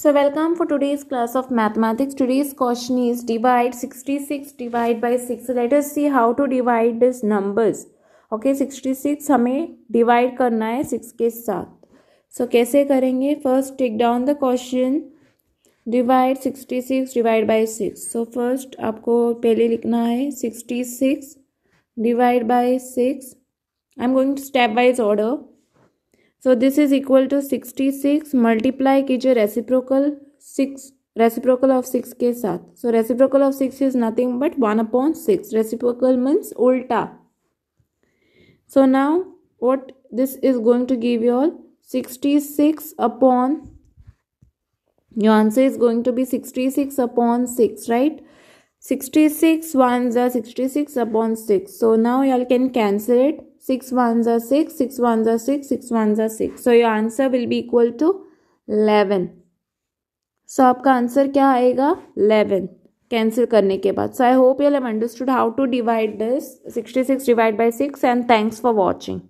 So welcome for today's class of mathematics. Today's question is divide 66 divide by 6. Let us see how to divide these numbers. Okay 66 हमें divide करना है 6 के साथ. So कैसे करेंगे First take down the question. Divide 66 divide by 6. So first आपको पहले लिखना है 66 divide by 6. I'm going to step by order. So this is equal to 66 multiply कीजिए reciprocal 6 reciprocal of 6 ke saath. so reciprocal of 6 is nothing but 1 upon 6 reciprocal means ulta so now what this is going to give you all 66 upon your answer is going to be 66 upon 6 right 66 ones are 66 upon 6 so now y'all can cancel it six ones are six six ones are six six ones are six So your answer will be equal to eleven So आपका answer क्या आएगा 11 cancel करने के बाद so I hope you have understood how to divide this 66 divide by 6 and thanks for watching